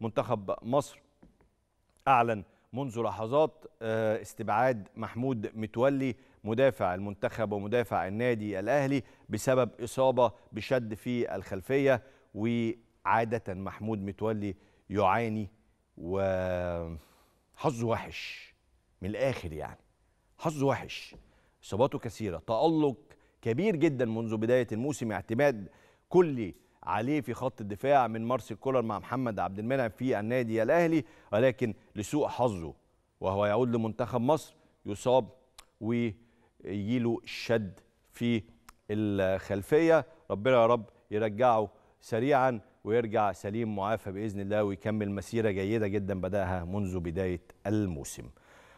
منتخب مصر أعلن منذ لحظات آه، استبعاد محمود متولي مدافع المنتخب ومدافع النادي الأهلي بسبب إصابة بشد في الخلفية وعادة محمود متولي يعاني وحظه وحش من الآخر يعني حظه وحش إصاباته كثيرة تألق كبير جدا منذ بداية الموسم اعتماد كلي عليه في خط الدفاع من مارسيل كولر مع محمد عبد المنعم في النادي الاهلي ولكن لسوء حظه وهو يعود لمنتخب مصر يصاب ويجيله شد في الخلفيه ربنا يا رب يرجعه سريعا ويرجع سليم معافى باذن الله ويكمل مسيره جيده جدا بداها منذ بدايه الموسم